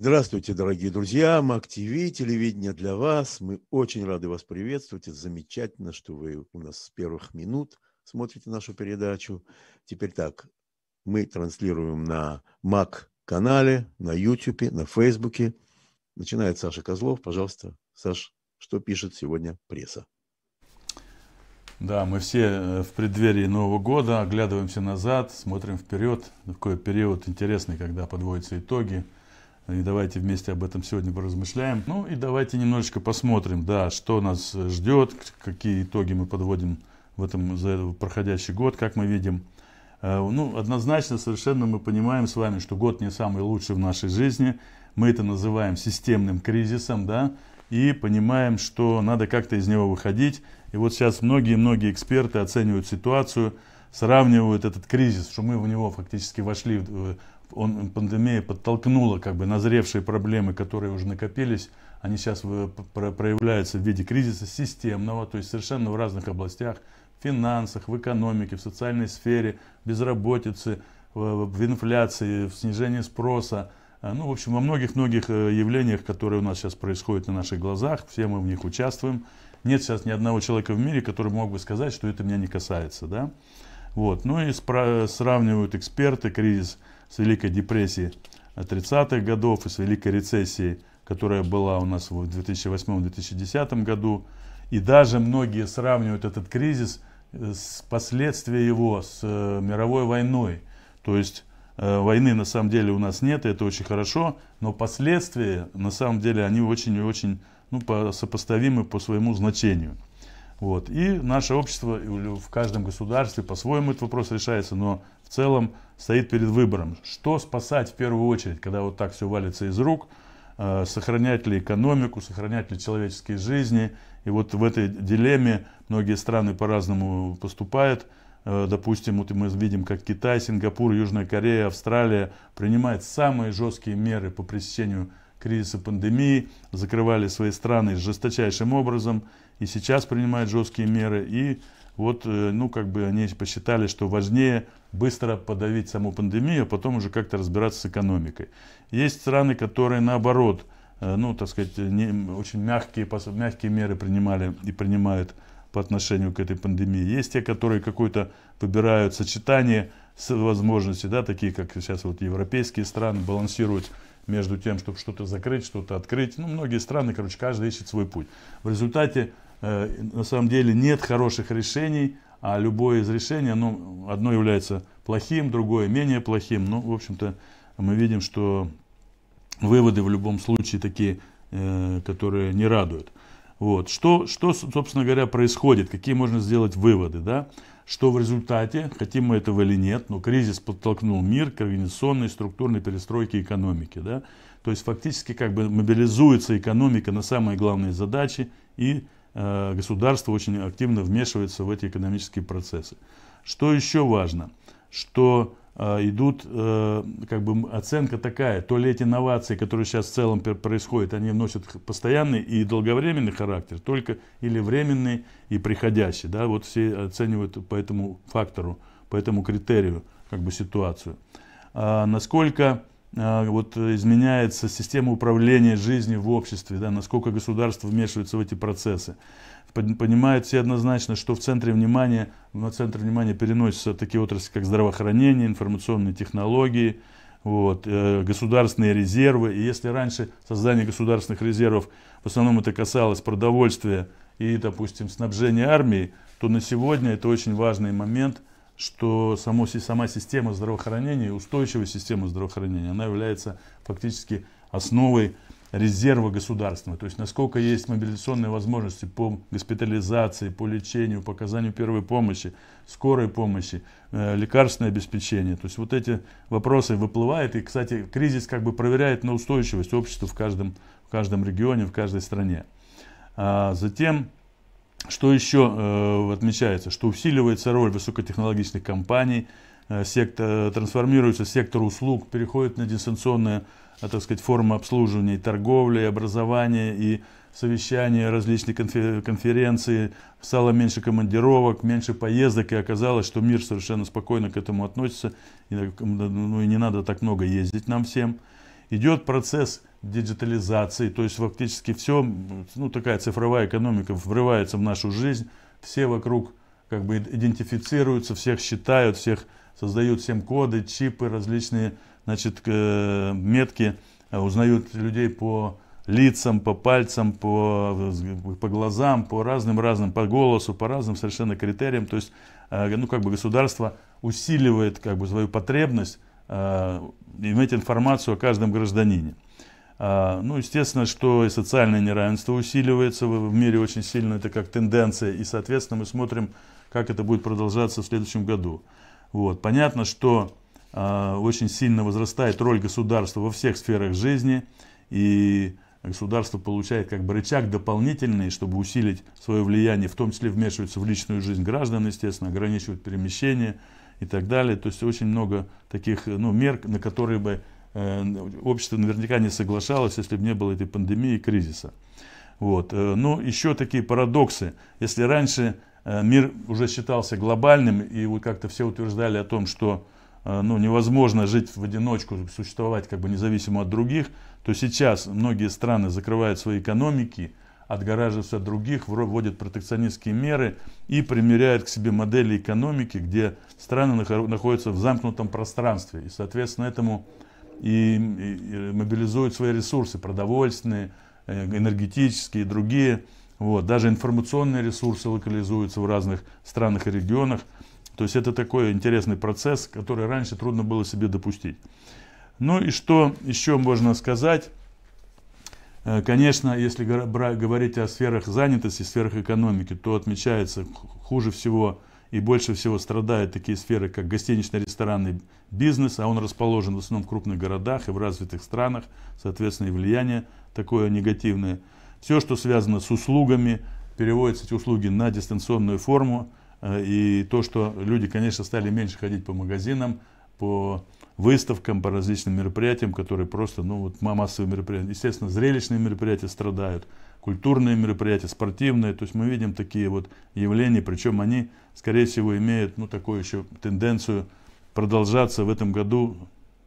Здравствуйте, дорогие друзья, МакТВ, телевидение для вас. Мы очень рады вас приветствовать. Это замечательно, что вы у нас с первых минут смотрите нашу передачу. Теперь так, мы транслируем на МАК-канале, на Ютьюбе, на Фейсбуке. Начинает Саша Козлов. Пожалуйста, Саш, что пишет сегодня пресса? Да, мы все э, в преддверии Нового года оглядываемся назад, смотрим вперед. Такой период интересный, когда подводятся итоги – и давайте вместе об этом сегодня поразмышляем. Ну и давайте немножечко посмотрим, да, что нас ждет, какие итоги мы подводим в этом за проходящий год, как мы видим. Э, ну, однозначно совершенно мы понимаем с вами, что год не самый лучший в нашей жизни. Мы это называем системным кризисом, да, и понимаем, что надо как-то из него выходить. И вот сейчас многие-многие эксперты оценивают ситуацию, сравнивают этот кризис, что мы в него фактически вошли он, пандемия подтолкнула как бы назревшие проблемы, которые уже накопились, они сейчас э, проявляются в виде кризиса системного, то есть совершенно в разных областях, в финансах, в экономике, в социальной сфере, безработицы, в инфляции, в снижении спроса. Э, ну, в общем, во многих-многих э, явлениях, которые у нас сейчас происходят на наших глазах, все мы в них участвуем. Нет сейчас ни одного человека в мире, который мог бы сказать, что это меня не касается, да. Вот. Ну и сравнивают эксперты кризис с Великой депрессией 30-х годов и с Великой рецессией, которая была у нас в 2008-2010 году. И даже многие сравнивают этот кризис э, с последствия его с э, мировой войной. То есть э, войны на самом деле у нас нет, и это очень хорошо, но последствия на самом деле они очень и очень ну, сопоставимы по своему значению. Вот. И наше общество в каждом государстве по-своему этот вопрос решается, но в целом стоит перед выбором, что спасать в первую очередь, когда вот так все валится из рук, э, сохранять ли экономику, сохранять ли человеческие жизни. И вот в этой дилемме многие страны по-разному поступают. Э, допустим, вот мы видим, как Китай, Сингапур, Южная Корея, Австралия принимают самые жесткие меры по пресечению кризиса пандемии, закрывали свои страны жесточайшим образом – и сейчас принимает жесткие меры. И вот, э, ну, как бы они посчитали, что важнее быстро подавить саму пандемию, а потом уже как-то разбираться с экономикой. Есть страны, которые наоборот, э, ну, так сказать, не, очень мягкие, мягкие меры принимали и принимают по отношению к этой пандемии. Есть те, которые какое-то выбирают сочетание возможностей, да, такие как сейчас вот европейские страны балансируют между тем, чтобы что-то закрыть, что-то открыть. Ну, многие страны, короче, каждый ищет свой путь. В результате Э, на самом деле нет хороших решений, а любое из решений, оно, одно является плохим, другое менее плохим. Но ну, в общем-то, мы видим, что выводы в любом случае такие, э, которые не радуют. Вот. Что, что, собственно говоря, происходит, какие можно сделать выводы, да? что в результате, хотим мы этого или нет, но кризис подтолкнул мир к организационной структурной перестройке экономики. Да? То есть фактически как бы мобилизуется экономика на самые главные задачи и Э, государство очень активно вмешивается в эти экономические процессы. Что еще важно? Что э, идут, э, как бы оценка такая, то ли эти инновации, которые сейчас в целом происходят, они вносят постоянный и долговременный характер, только или временный и приходящий, да, вот все оценивают по этому фактору, по этому критерию, как бы ситуацию. А насколько а, вот э, изменяется система управления жизнью в обществе, да, насколько государство вмешивается в эти процессы. Понимают все однозначно, что в центре внимания, на центр внимания переносятся такие отрасли, как здравоохранение, информационные технологии, вот, э, государственные резервы. И если раньше создание государственных резервов, в основном это касалось продовольствия и, допустим, снабжения армии, то на сегодня это очень важный момент – что само, сама система здравоохранения, устойчивая система здравоохранения, она является фактически основой резерва государства. То есть насколько есть мобилизационные возможности по госпитализации, по лечению, по оказанию первой помощи, скорой помощи, э, лекарственное обеспечение. То есть вот эти вопросы выплывают. И, кстати, кризис как бы проверяет на устойчивость общества в каждом, в каждом регионе, в каждой стране. А затем что еще э, отмечается? Что усиливается роль высокотехнологичных компаний, э, сектор, э, трансформируется сектор услуг, переходит на дистанционные э, так сказать, формы обслуживания и торговли, образования, и совещания, различные конференции, стало меньше командировок, меньше поездок, и оказалось, что мир совершенно спокойно к этому относится, и, э, ну и не надо так много ездить нам всем идет процесс диджитализации, то есть фактически все, ну такая цифровая экономика врывается в нашу жизнь, все вокруг как бы идентифицируются, всех считают, всех создают всем коды, чипы, различные значит, э, метки, э, узнают людей по лицам, по пальцам, по, э, по глазам, по разным-разным, по голосу, по разным совершенно критериям. То есть, ну, как бы государство усиливает как бы свою потребность иметь информацию о каждом гражданине. А, ну, естественно, что и социальное неравенство усиливается в мире очень сильно, это как тенденция, и, соответственно, мы смотрим, как это будет продолжаться в следующем году. Вот. Понятно, что а, очень сильно возрастает роль государства во всех сферах жизни, и государство получает как бы рычаг дополнительный, чтобы усилить свое влияние, в том числе вмешиваются в личную жизнь граждан, естественно, ограничивают перемещение, и так далее. То есть очень много таких э, ну, мер, на которые бы э, общество наверняка не соглашалось, если бы не было этой пандемии и кризиса. Вот. Э, Но ну, еще такие парадоксы. Если раньше мир уже считался глобальным, и вот как-то все утверждали о том, что ну, невозможно жить в одиночку, существовать как бы независимо от других, то сейчас многие страны закрывают свои экономики, отгораживаются от других, вводят протекционистские меры и примеряют к себе модели экономики, где страны находятся в замкнутом пространстве. И, соответственно, этому и, и мобилизуют свои ресурсы, продовольственные, э, энергетические и другие. Вот. Даже информационные ресурсы локализуются в разных странах и регионах. То есть это такой интересный процесс, который раньше трудно было себе допустить. Ну и что еще можно сказать? Э, конечно, если говорить о сферах занятости, сферах экономики, то отмечается хуже всего и больше всего страдают такие сферы, как гостиничный ресторанный бизнес, а он расположен в основном в крупных городах и в развитых странах, соответственно, и влияние такое негативное. Все, что связано с услугами, переводятся эти услуги на дистанционную форму, э, и то, что люди, конечно, стали меньше ходить по магазинам, по выставкам, по различным мероприятиям, которые просто, ну вот массовые мероприятия. Естественно, зрелищные мероприятия страдают, культурные мероприятия, спортивные. То есть мы видим такие вот явления, причем они, скорее всего, имеют, ну, такую еще тенденцию продолжаться в этом году,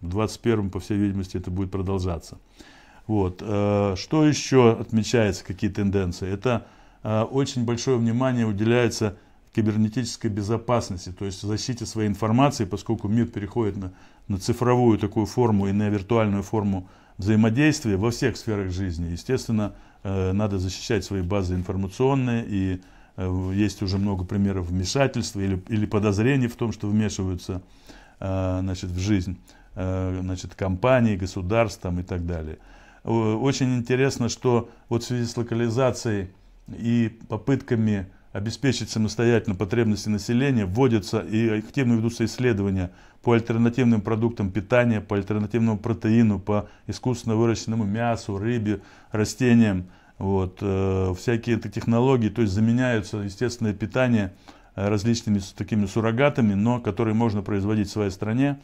в 2021, по всей видимости, это будет продолжаться. Вот. Э, что еще отмечается, какие тенденции? Это э, очень большое внимание уделяется кибернетической безопасности, то есть защите своей информации, поскольку мир переходит на на цифровую такую форму и на виртуальную форму взаимодействия во всех сферах жизни. Естественно, э, надо защищать свои базы информационные, и э, есть уже много примеров вмешательства или, или подозрений в том, что вмешиваются э, значит, в жизнь значит, компаний, государств там, и так далее. Очень интересно, что вот в связи с локализацией и попытками обеспечить самостоятельно потребности населения, вводятся и активно ведутся исследования по альтернативным продуктам питания, по альтернативному протеину, по искусственно выращенному мясу, рыбе, растениям. Вот, э, всякие это технологии, то есть заменяются естественное питание э, различными такими суррогатами, но которые можно производить в своей стране.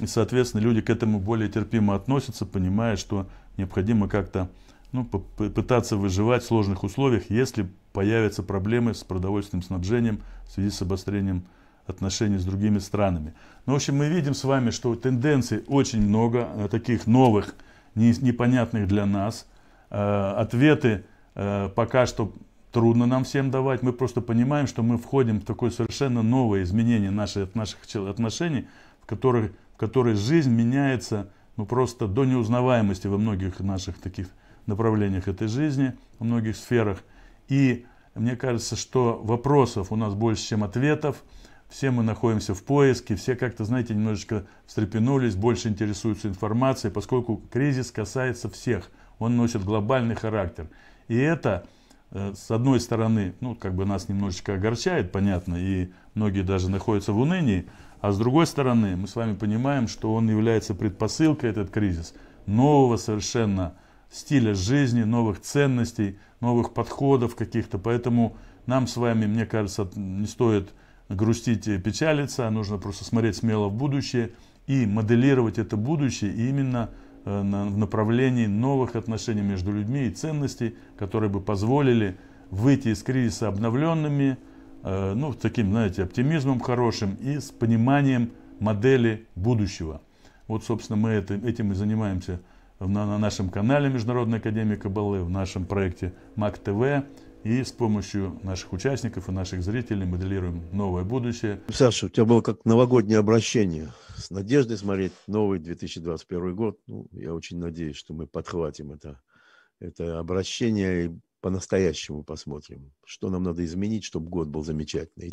И, соответственно, люди к этому более терпимо относятся, понимая, что необходимо как-то ну, пытаться выживать в сложных условиях, если появятся проблемы с продовольственным снабжением в связи с обострением отношений с другими странами. Ну, в общем, мы видим с вами, что тенденций очень много, э, таких новых, не, непонятных для нас. Э, ответы э, пока что трудно нам всем давать. Мы просто понимаем, что мы входим в такое совершенно новое изменение наших, наших отношений, в которых, в которой жизнь меняется ну, просто до неузнаваемости во многих наших таких направлениях этой жизни, во многих сферах. И мне кажется, что вопросов у нас больше, чем ответов. Все мы находимся в поиске, все как-то, знаете, немножечко встрепенулись, больше интересуются информацией, поскольку кризис касается всех. Он носит глобальный характер. И это, э, с одной стороны, ну, как бы нас немножечко огорчает, понятно, и многие даже находятся в унынии, а с другой стороны, мы с вами понимаем, что он является предпосылкой, этот кризис, нового совершенно стиля жизни, новых ценностей, новых подходов каких-то. Поэтому нам с вами, мне кажется, не стоит грустить и печалиться, а нужно просто смотреть смело в будущее и моделировать это будущее именно э, в направлении новых отношений между людьми и ценностей, которые бы позволили выйти из кризиса обновленными, э, ну, таким, знаете, оптимизмом хорошим и с пониманием модели будущего. Вот, собственно, мы этим и занимаемся на нашем канале Международная Академия Кабалы, в нашем проекте МАК-ТВ. И с помощью наших участников и наших зрителей моделируем новое будущее. Саша, у тебя было как новогоднее обращение с надеждой смотреть новый 2021 год. Ну, я очень надеюсь, что мы подхватим это, это обращение и по-настоящему посмотрим, что нам надо изменить, чтобы год был замечательный.